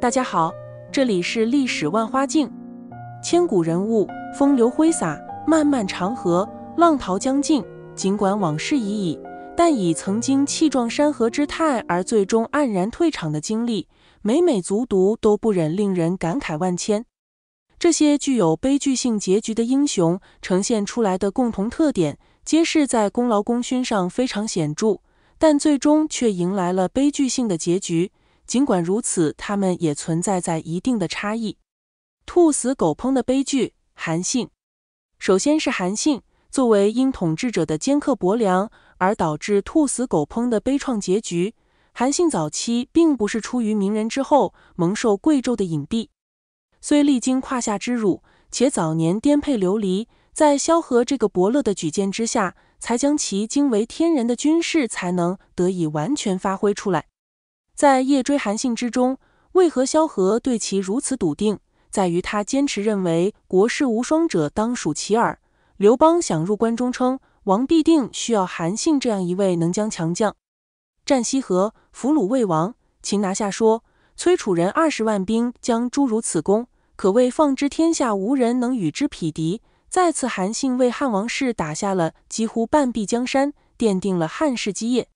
大家好，这里是历史万花镜。千古人物风流挥洒，漫漫长河浪淘将尽。尽管往事已矣，但以曾经气壮山河之态，而最终黯然退场的经历，每每足读，都不忍令人感慨万千。这些具有悲剧性结局的英雄，呈现出来的共同特点。皆是在功劳功勋上非常显著，但最终却迎来了悲剧性的结局。尽管如此，他们也存在在一定的差异。兔死狗烹的悲剧，韩信。首先是韩信，作为因统治者的尖刻薄凉而导致兔死狗烹的悲怆结局。韩信早期并不是出于名人之后，蒙受贵胄的隐蔽，虽历经胯下之辱，且早年颠沛流离。在萧何这个伯乐的举荐之下，才将其惊为天人的军事才能得以完全发挥出来。在夜追韩信之中，为何萧何对其如此笃定？在于他坚持认为国士无双者当属其耳。刘邦想入关中称王，必定需要韩信这样一位能将强将。战西河，俘虏魏王，擒拿下说，崔楚人二十万兵，将诸如此功，可谓放之天下，无人能与之匹敌。再次，韩信为汉王室打下了几乎半壁江山，奠定了汉室基业。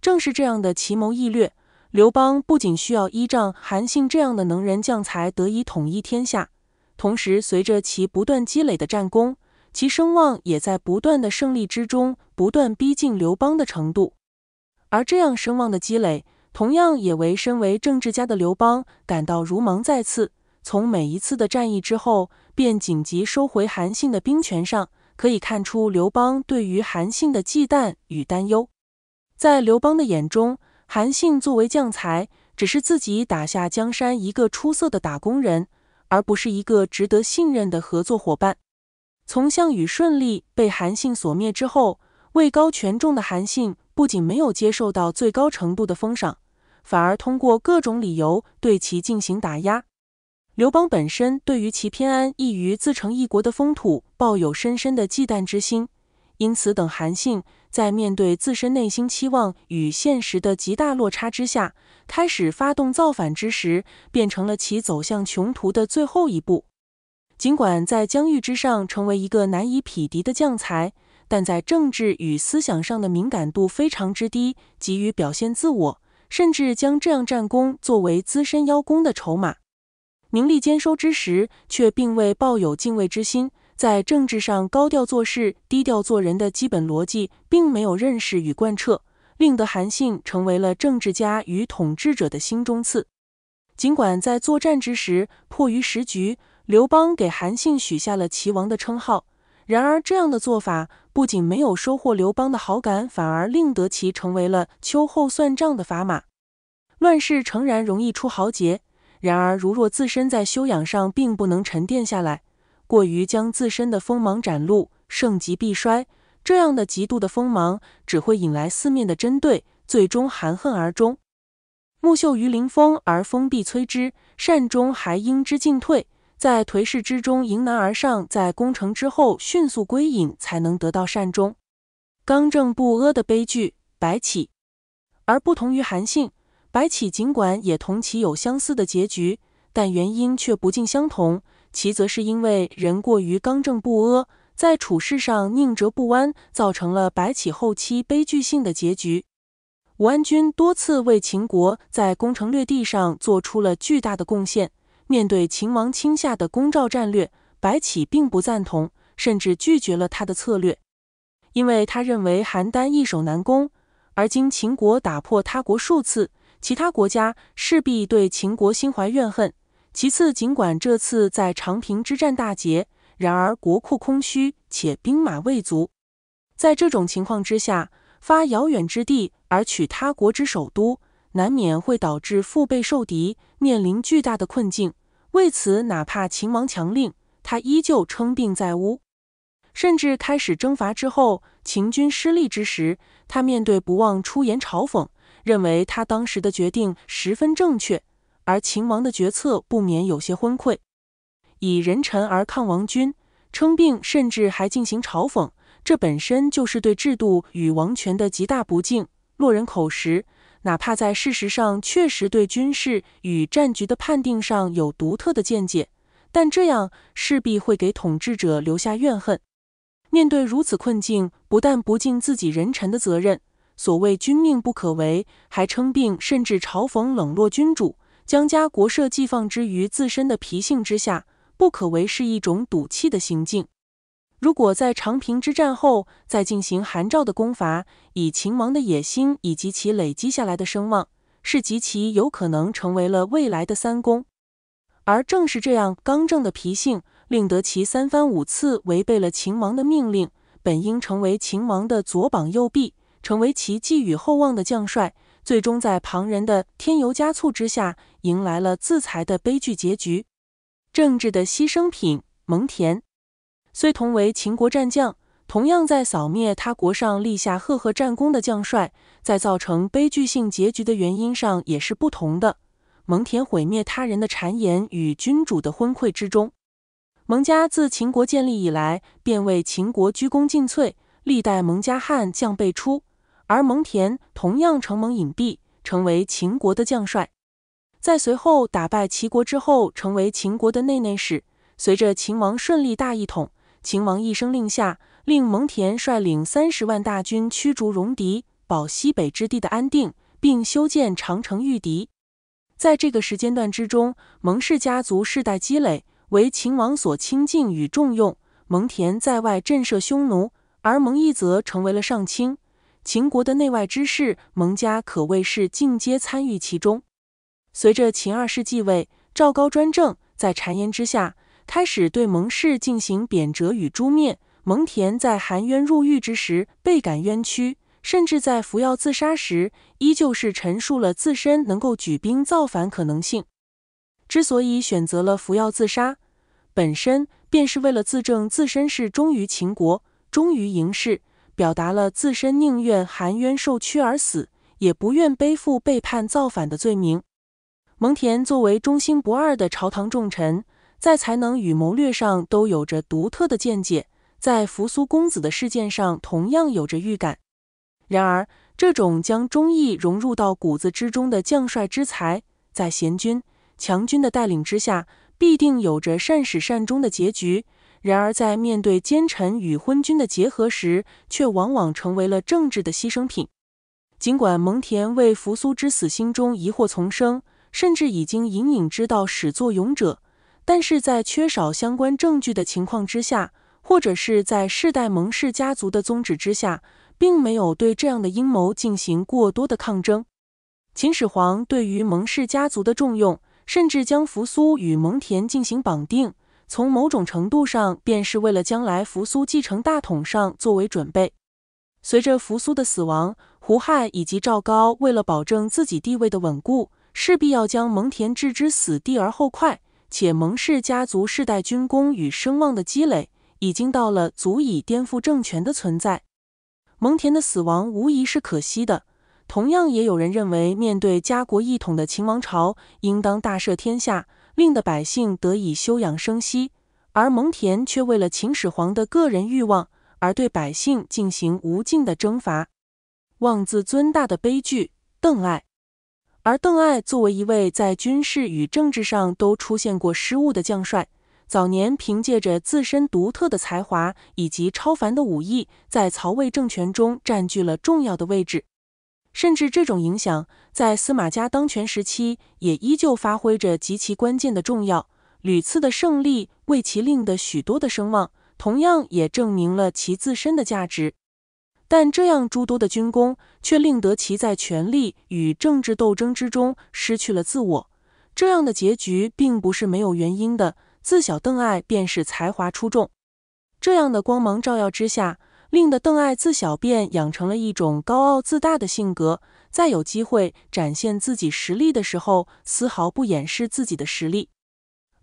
正是这样的奇谋异略，刘邦不仅需要依仗韩信这样的能人将才得以统一天下，同时随着其不断积累的战功，其声望也在不断的胜利之中不断逼近刘邦的程度。而这样声望的积累，同样也为身为政治家的刘邦感到如芒在刺。从每一次的战役之后，便紧急收回韩信的兵权上，可以看出刘邦对于韩信的忌惮与担忧。在刘邦的眼中，韩信作为将才，只是自己打下江山一个出色的打工人，而不是一个值得信任的合作伙伴。从项羽顺利被韩信所灭之后，位高权重的韩信不仅没有接受到最高程度的封赏，反而通过各种理由对其进行打压。刘邦本身对于其偏安易于自成一国的风土抱有深深的忌惮之心，因此等韩信在面对自身内心期望与现实的极大落差之下，开始发动造反之时，变成了其走向穷途的最后一步。尽管在疆域之上成为一个难以匹敌的将才，但在政治与思想上的敏感度非常之低，急于表现自我，甚至将这样战功作为资深邀功的筹码。名利兼收之时，却并未抱有敬畏之心，在政治上高调做事、低调做人的基本逻辑，并没有认识与贯彻，令得韩信成为了政治家与统治者的心中刺。尽管在作战之时，迫于时局，刘邦给韩信许下了齐王的称号，然而这样的做法不仅没有收获刘邦的好感，反而令得其成为了秋后算账的砝码。乱世诚然容易出豪杰。然而，如若自身在修养上并不能沉淀下来，过于将自身的锋芒展露，盛极必衰，这样的极度的锋芒只会引来四面的针对，最终含恨而终。木秀于林，风而风必摧之，善终还应之进退，在颓势之中迎难而上，在攻城之后迅速归隐，才能得到善终。刚正不阿的悲剧，白起，而不同于韩信。白起尽管也同其有相似的结局，但原因却不尽相同。其则是因为人过于刚正不阿，在处事上宁折不弯，造成了白起后期悲剧性的结局。武安君多次为秦国在攻城略地上做出了巨大的贡献。面对秦王亲下的攻赵战略，白起并不赞同，甚至拒绝了他的策略，因为他认为邯郸易守难攻，而今秦国打破他国数次。其他国家势必对秦国心怀怨恨。其次，尽管这次在长平之战大捷，然而国库空虚，且兵马未足。在这种情况之下，发遥远之地而取他国之首都，难免会导致腹背受敌，面临巨大的困境。为此，哪怕秦王强令，他依旧称病在屋。甚至开始征伐之后，秦军失利之时，他面对不忘出言嘲讽。认为他当时的决定十分正确，而秦王的决策不免有些昏聩。以人臣而抗王君，称病，甚至还进行嘲讽，这本身就是对制度与王权的极大不敬，落人口实。哪怕在事实上确实对军事与战局的判定上有独特的见解，但这样势必会给统治者留下怨恨。面对如此困境，不但不尽自己人臣的责任。所谓君命不可违，还称病，甚至嘲讽冷落君主，将家国社稷放之于自身的脾性之下，不可为是一种赌气的行径。如果在长平之战后再进行韩赵的攻伐，以秦王的野心以及其累积下来的声望，是极其有可能成为了未来的三公。而正是这样刚正的脾性，令得其三番五次违背了秦王的命令，本应成为秦王的左膀右臂。成为其寄予厚望的将帅，最终在旁人的添油加醋之下，迎来了自裁的悲剧结局。政治的牺牲品蒙恬，虽同为秦国战将，同样在扫灭他国上立下赫赫战功的将帅，在造成悲剧性结局的原因上也是不同的。蒙恬毁灭他人的谗言与君主的昏聩之中。蒙家自秦国建立以来，便为秦国鞠躬尽瘁，历代蒙家汉将辈出。而蒙恬同样承蒙隐蔽，成为秦国的将帅，在随后打败齐国之后，成为秦国的内内史。随着秦王顺利大一统，秦王一声令下，令蒙恬率领三十万大军驱逐戎狄，保西北之地的安定，并修建长城御敌。在这个时间段之中，蒙氏家族世代积累，为秦王所亲近与重用。蒙恬在外震慑匈奴，而蒙毅则成为了上卿。秦国的内外之事，蒙家可谓是尽皆参与其中。随着秦二世继位，赵高专政，在谗言之下，开始对蒙氏进行贬谪与诛灭。蒙恬在含冤入狱之时，倍感冤屈，甚至在服药自杀时，依旧是陈述了自身能够举兵造反可能性。之所以选择了服药自杀，本身便是为了自证自身是忠于秦国，忠于嬴氏。表达了自身宁愿含冤受屈而死，也不愿背负背叛造反的罪名。蒙恬作为忠心不二的朝堂重臣，在才能与谋略上都有着独特的见解，在扶苏公子的事件上同样有着预感。然而，这种将忠义融入到骨子之中的将帅之才，在贤君强军的带领之下，必定有着善始善终的结局。然而，在面对奸臣与昏君的结合时，却往往成为了政治的牺牲品。尽管蒙恬为扶苏之死心中疑惑丛生，甚至已经隐隐知道始作俑者，但是在缺少相关证据的情况之下，或者是在世代蒙氏家族的宗旨之下，并没有对这样的阴谋进行过多的抗争。秦始皇对于蒙氏家族的重用，甚至将扶苏与蒙恬进行绑定。从某种程度上，便是为了将来扶苏继承大统上作为准备。随着扶苏的死亡，胡亥以及赵高为了保证自己地位的稳固，势必要将蒙恬置之死地而后快。且蒙氏家族世代军功与声望的积累，已经到了足以颠覆政权的存在。蒙恬的死亡无疑是可惜的，同样也有人认为，面对家国一统的秦王朝，应当大赦天下。令的百姓得以休养生息，而蒙恬却为了秦始皇的个人欲望而对百姓进行无尽的征伐，妄自尊大的悲剧。邓艾，而邓艾作为一位在军事与政治上都出现过失误的将帅，早年凭借着自身独特的才华以及超凡的武艺，在曹魏政权中占据了重要的位置。甚至这种影响在司马家当权时期也依旧发挥着极其关键的重要。屡次的胜利为其令得许多的声望，同样也证明了其自身的价值。但这样诸多的军功却令得其在权力与政治斗争之中失去了自我。这样的结局并不是没有原因的。自小邓艾便是才华出众，这样的光芒照耀之下。令的邓艾自小便养成了一种高傲自大的性格，在有机会展现自己实力的时候，丝毫不掩饰自己的实力。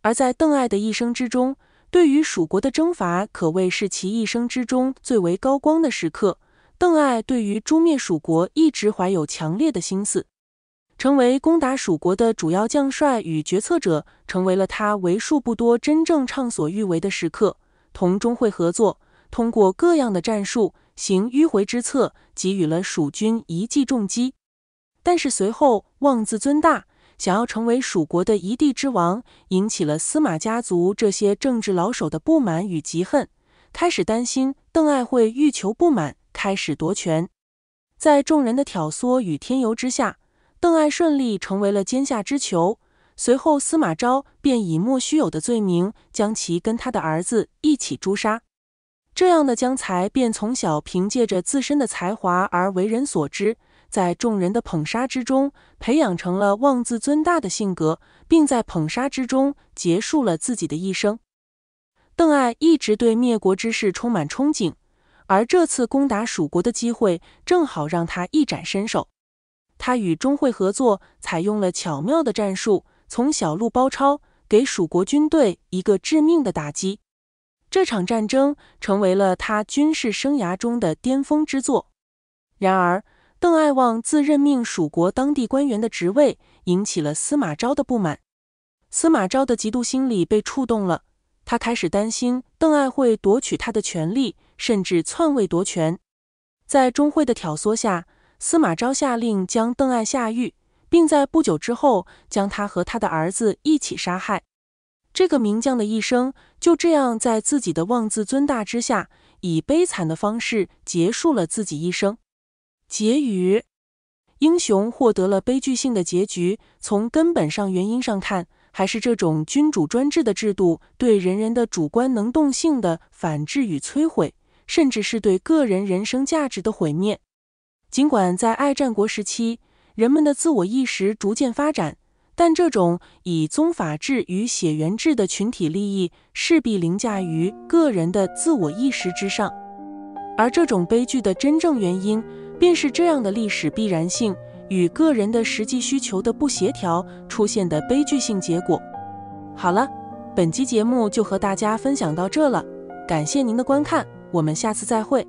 而在邓艾的一生之中，对于蜀国的征伐可谓是其一生之中最为高光的时刻。邓艾对于诛灭蜀国一直怀有强烈的心思，成为攻打蜀国的主要将帅与决策者，成为了他为数不多真正畅所欲为的时刻，同钟会合作。通过各样的战术，行迂回之策，给予了蜀军一记重击。但是随后妄自尊大，想要成为蜀国的一地之王，引起了司马家族这些政治老手的不满与嫉恨，开始担心邓艾会欲求不满，开始夺权。在众人的挑唆与添油之下，邓艾顺利成为了阶下之囚。随后司马昭便以莫须有的罪名，将其跟他的儿子一起诛杀。这样的江才便从小凭借着自身的才华而为人所知，在众人的捧杀之中，培养成了妄自尊大的性格，并在捧杀之中结束了自己的一生。邓艾一直对灭国之事充满憧憬，而这次攻打蜀国的机会正好让他一展身手。他与钟会合作，采用了巧妙的战术，从小路包抄，给蜀国军队一个致命的打击。这场战争成为了他军事生涯中的巅峰之作。然而，邓艾妄自任命蜀国当地官员的职位，引起了司马昭的不满。司马昭的嫉妒心理被触动了，他开始担心邓艾会夺取他的权力，甚至篡位夺权。在钟会的挑唆下，司马昭下令将邓艾下狱，并在不久之后将他和他的儿子一起杀害。这个名将的一生就这样在自己的妄自尊大之下，以悲惨的方式结束了自己一生。结语：英雄获得了悲剧性的结局，从根本上原因上看，还是这种君主专制的制度对人人的主观能动性的反制与摧毁，甚至是对个人人生价值的毁灭。尽管在爱战国时期，人们的自我意识逐渐发展。但这种以宗法制与血缘制的群体利益势必凌驾于个人的自我意识之上，而这种悲剧的真正原因，便是这样的历史必然性与个人的实际需求的不协调出现的悲剧性结果。好了，本期节目就和大家分享到这了，感谢您的观看，我们下次再会。